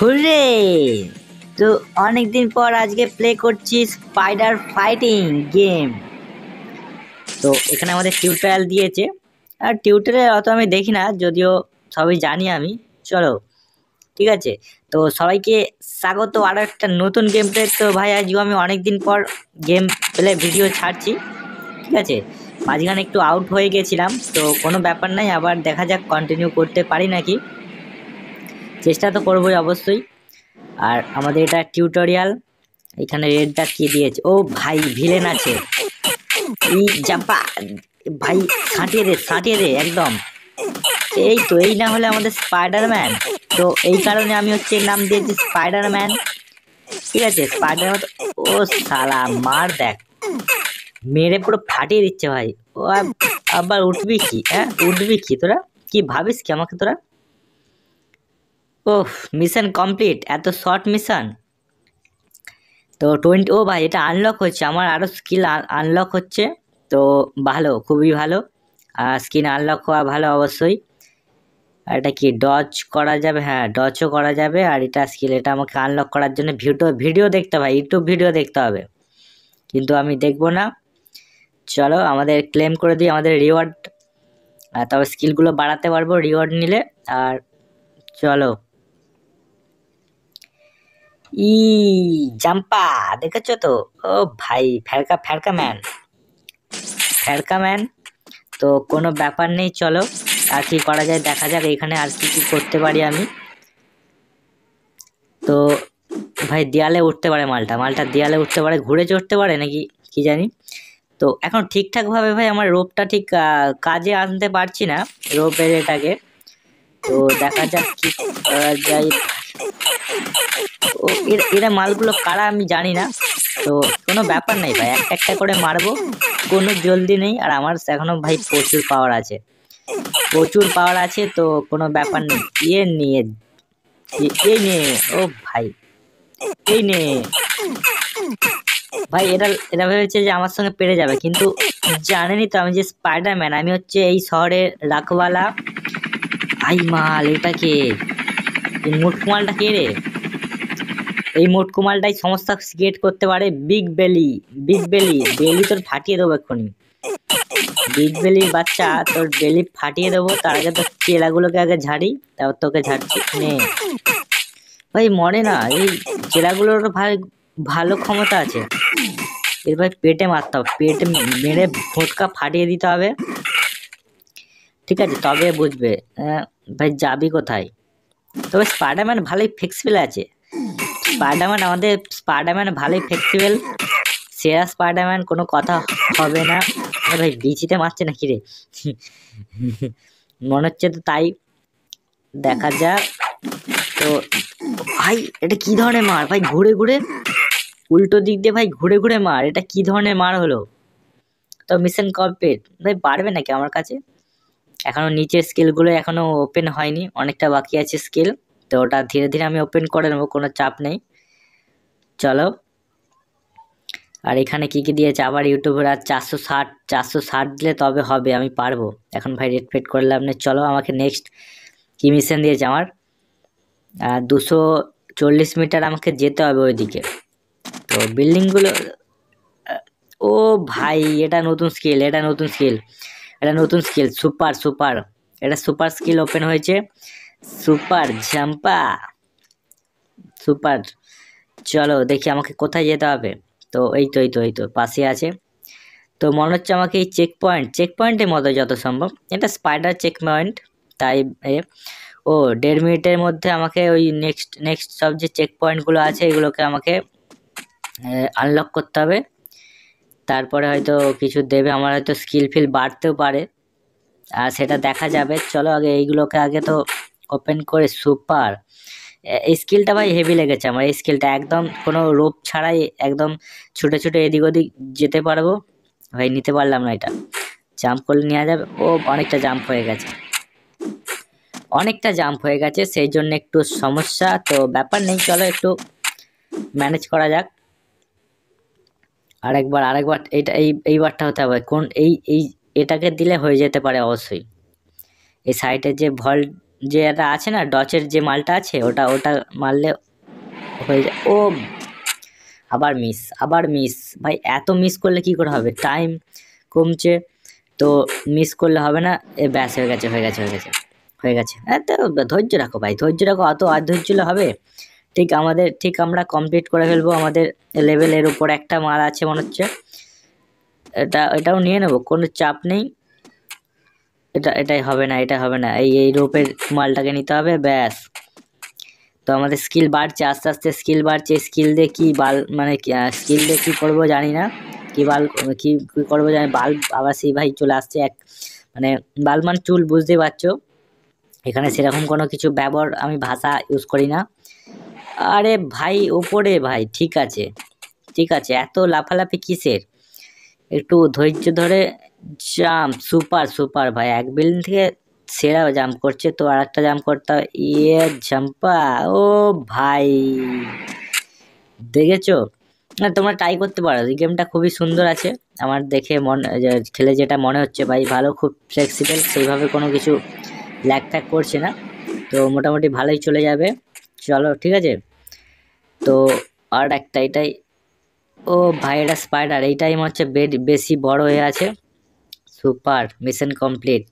হুরে তো অনেকদিন পর আজকে প্লে করছি স্পাইডার ফাইটিং গেম তো এখানে আমাদের টিউটোরিয়াল দিয়েছে আর টিউটোরিয়াল অত আমি দেখি না যদিও সবই জানি আমি চলো ঠিক আছে তো সবাইকে স্বাগত আরও একটা নতুন গেম প্লে তো ভাই আজকে আমি অনেক দিন পর গেম প্লে ভিডিও ছাড়ছি ঠিক আছে মাঝখানে একটু আউট হয়ে গেছিলাম তো কোনো ব্যাপার নাই আবার দেখা যাক কন্টিনিউ করতে পারি নাকি চেষ্টা তো করবোই অবশ্যই আর আমাদের এটা টিউটোরিয়াল এখানে রেডটা কি দিয়েছে ও ভাই ভিলেন আছে এই জাম্পা ভাই ছাঁটিয়ে দে ছাঁটিয়ে দে একদম এই তো এই না হলে আমাদের স্পাইডারম্যান তো এই কারণে আমি হচ্ছে নাম দিয়েছি স্পাইডারম্যান ঠিক আছে স্পাইডারম্যান ও সালা মার দেখ মেরে পুরো ফাটিয়ে দিচ্ছে ভাই ও আবার উঠবি কি হ্যাঁ উঠবি কি তোরা কি ভাবিস কি আমাকে তোরা ওফ মিশন কমপ্লিট এত শর্ট মিশন তো টোয়েন্টি ও ভাই এটা আনলক হচ্ছে আমার আরও স্কিল আনলক হচ্ছে তো ভালো খুবই ভালো আর স্কিন আনলক হওয়া ভালো অবশ্যই আর এটা কি ডচ করা যাবে হ্যাঁ ডচও করা যাবে আর এটা স্কিল এটা আমাকে আনলক করার জন্য ভিডিও ভিডিও দেখতে হবে ইউটিউব ভিডিও দেখতে হবে কিন্তু আমি দেখব না চলো আমাদের ক্লেম করে দিই আমাদের রিওয়ার্ড তবে স্কিলগুলো বাড়াতে পারবো রিওয়ার্ড নিলে আর চলো ই জাম্পা দেখেছো তো ও ভাই ফেরকা ফেরকা ম্যান ফেরকা ম্যান তো কোনো ব্যাপার নেই চলো আর কি করা যায় দেখা যাক এখানে আর কি কি করতে পারি আমি তো ভাই দেয়ালে উঠতে পারে মালটা মালটা দেয়ালে উঠতে পারে ঘুরে চড়তে পারে নাকি কি জানি তো এখন ঠিকঠাকভাবে ভাই আমার রোপটা ঠিক কাজে আনতে পারছি না রোপের এটাকে তো দেখা যাক কি করা যায় এরা মালগুলো কারা আমি জানি না তো কোনো ব্যাপার নেই ভাই একটা একটা করে মারবো কোনো জলদি নেই আর আমার এখনও ভাই প্রচুর পাওয়ার আছে প্রচুর পাওয়ার আছে তো কোনো ব্যাপার নেই ইয়ে নিয়ে এই নে ও ভাই এই নে ভাই এটা এটা ভেবেছে যে আমার সঙ্গে পেরে যাবে কিন্তু জানেনি তো আমি যে স্পাইডারম্যান আমি হচ্ছে এই শহরের রাখওয়ালা আই মাল এটাকে মুঠমালটা কে রে এই মোট কুমালটাই সমস্যা ক্রিয়েট করতে পারে বিগ বেলি বিগ বেলি বেলি তোর ফাটিয়ে দেবো এক্ষুনি বিগ বেলির বাচ্চা তোর বেলি ফাটিয়ে দেবো তার আগে তোর চেলাগুলোকে আগে ঝাড়ি তারপর তোকে ঝাড়ছি নে ভাই মরে না এই চেলাগুলোর ভাই ভালো ক্ষমতা আছে এর ভাই পেটে মারতে হবে পেটে মেরে ফোটকা ফাটিয়ে দিতে হবে ঠিক আছে তবে বুঝবে ভাই যাবি কোথায় তবে স্পাইডারম্যান ভালোই ফ্লেক্সিবল আছে স্পাইডারম্যান আমাদের স্পাইডারম্যান ভালোই ফ্লেক্সিবল সেরা স্পাইডারম্যান কোনো কথা হবে না ভাই বিচিতে মারছে না রে মনে হচ্ছে তো তাই দেখা যাক তো ভাই এটা কি ধরনের মার ভাই ঘুরে ঘুরে উল্টো দিক দিয়ে ভাই ঘুরে ঘুরে মার এটা কি ধরনের মার হলো তো মিশন কমপ্লিট ভাই পারবে নাকি আমার কাছে এখনও নিচের স্কেলগুলো এখনও ওপেন হয়নি অনেকটা বাকি আছে স্কেল তো ওটা ধীরে ধীরে আমি ওপেন করে নেবো কোনো চাপ নেই চলো আর এখানে কি কি দিয়েছে আবার ইউটিউবের আর চারশো ষাট চারশো ষাট দিলে তবে হবে আমি পারবো এখন ভাই রেট ফেট করলাম না চলো আমাকে নেক্সট কি মিশন দিয়েছে আমার আর দুশো চল্লিশ মিটার আমাকে যেতে হবে ওইদিকে তো বিল্ডিংগুলো ও ভাই এটা নতুন স্কিল এটা নতুন স্কিল এটা নতুন স্কিল সুপার সুপার এটা সুপার স্কিল ওপেন হয়েছে সুপার ঝাম্পা সুপার চলো দেখি আমাকে কোথায় যেতে হবে তো এই তো এই তো এই তো পাশে আছে তো মনে হচ্ছে আমাকে এই চেক পয়েন্ট চেক পয়েন্টের মতো যত সম্ভব এটা স্পাইডার চেক পয়েন্ট তাই ও দেড় মিনিটের মধ্যে আমাকে ওই নেক্সট নেক্সট সব যে চেক পয়েন্টগুলো আছে এগুলোকে আমাকে আনলক করতে হবে তারপরে হয়তো কিছু দেবে আমার হয়তো স্কিল ফিল বাড়তেও পারে আর সেটা দেখা যাবে চলো আগে এইগুলোকে আগে তো ওপেন করে সুপার স্কিলটা ভাই হেভি লেগেছে আমার স্কিলটা একদম কোনো রোপ ছাড়াই একদম ছুটে ছুটে এদিক ওদিক যেতে পারবো ভাই নিতে পারলাম না এটা জাম্প করলে নেওয়া যাবে ও অনেকটা জাম্প হয়ে গেছে অনেকটা জাম্প হয়ে গেছে সেই জন্য একটু সমস্যা তো ব্যাপার নেই চলো একটু ম্যানেজ করা যাক আরেকবার আরেকবার এটা এই এইবারটা হতে হবে কোন এই এই এটাকে দিলে হয়ে যেতে পারে অবশ্যই এই সাইডে যে ভল্ট যে এটা আছে না ডচের যে মালটা আছে ওটা ওটা মারলে হয়ে যায় ও আবার মিস আবার মিস ভাই এত মিস করলে কি করে হবে টাইম কমছে তো মিস করলে হবে না এ ব্যাস হয়ে গেছে হয়ে গেছে হয়ে গেছে হয়ে গেছে হ্যাঁ তো ধৈর্য রাখো ভাই ধৈর্য রাখো অত অধৈর্য হবে ঠিক আমাদের ঠিক আমরা কমপ্লিট করে ফেলবো আমাদের লেভেলের উপর একটা মাল আছে মনে হচ্ছে এটা এটাও নিয়ে নেবো কোনো চাপ নেই এটা এটাই হবে না এটা হবে না এই এই রোপের মালটাকে নিতে হবে ব্যাস তো আমাদের স্কিল বাড়ছে আস্তে আস্তে স্কিল বাড়ছে স্কিল দিয়ে কী বাল মানে স্কিল দিয়ে কী করবো জানি না কী বাল কী কী করবো জানি বাল আবার সেই ভাই চলে আসছে এক মানে বাল মানে চুল বুঝতে পারছো এখানে সেরকম কোনো কিছু ব্যবহার আমি ভাষা ইউজ করি না আরে ভাই ওপরে ভাই ঠিক আছে ঠিক আছে এত লাফালাফি কিসের একটু ধৈর্য ধরে জাম্প সুপার সুপার ভাই এক বিল্ডিং থেকে সেরা জাম্প করছে তো আর একটা জাম্প করতে হবে ইয়ে জাম্পা ও ভাই দেখেছো না হ্যাঁ, তোমরা ট্রাই করতে পারো এই গেমটা খুবই সুন্দর আছে আমার দেখে মন খেলে যেটা মনে হচ্ছে ভাই ভালো খুব ফ্লেক্সিবল সেইভাবে কোনো কিছু ল্যাক ট্যাক করছে না তো মোটামুটি ভালোই চলে যাবে চলো ঠিক আছে তো আর একটা এটাই ও ভাই এটা স্পাইডার এইটাই টাইম হচ্ছে বেড বেশি বড় হয়ে আছে সুপার মিশন কমপ্লিট